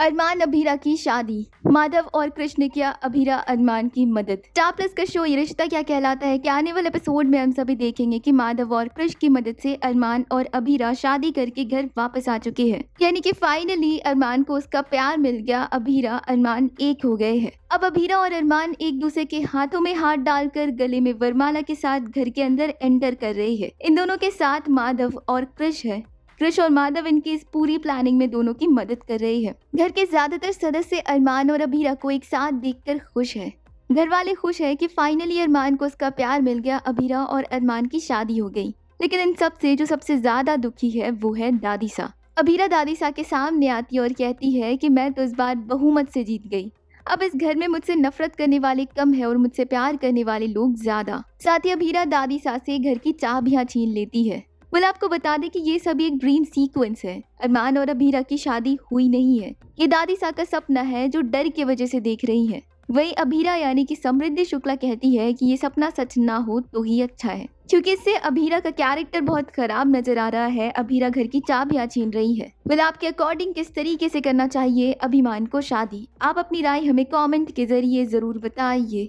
अरमान अभीरा की शादी माधव और कृष्ण किया अभीरा अरमान की मदद स्टार प्लस का शो ये रिश्ता क्या कहलाता है कि आने वाले एपिसोड में हम सभी देखेंगे कि माधव और कृष्ण की मदद से अरमान और अभीरा शादी करके घर वापस आ चुके हैं यानी कि फाइनली अरमान को उसका प्यार मिल गया अभीरा अरमान एक हो गए हैं अब अभीरा और अरमान एक दूसरे के हाथों में हाथ डालकर गले में वरमाला के साथ घर के अंदर एंटर कर रही है इन दोनों के साथ माधव और कृष्ण है कृष और माधव इनकी इस पूरी प्लानिंग में दोनों की मदद कर रही है घर के ज्यादातर सदस्य अरमान और अभीरा को एक साथ देख खुश है घर वाले खुश है की फाइनली अरमान को उसका प्यार मिल गया अभीरा और अरमान की शादी हो गयी लेकिन इन सब से जो सबसे ज्यादा दुखी है वो है दादी सा अभीरा दादी सा के सामने आती है और कहती है कि मैं तो इस बार बहुमत से जीत गई अब इस घर में मुझसे नफरत करने वाले कम है और मुझसे प्यार करने वाले लोग ज्यादा साथ ही अभीरा दादी सा से घर की चाबियां छीन लेती है बोले आपको बता दें कि ये सभी एक ड्रीम सीक्वेंस है अरमान और अभीरा की शादी हुई नहीं है ये दादी सा का सपना है जो डर की वजह से देख रही है वही अभीरा यानी कि समृद्धि शुक्ला कहती है कि ये सपना सच ना हो तो ही अच्छा है क्योंकि इससे अभीरा का कैरेक्टर बहुत खराब नजर आ रहा है अभीरा घर की चाबियां छीन रही है बोले आपके अकॉर्डिंग किस तरीके से करना चाहिए अभिमान को शादी आप अपनी राय हमें कमेंट के जरिए जरूर बताइए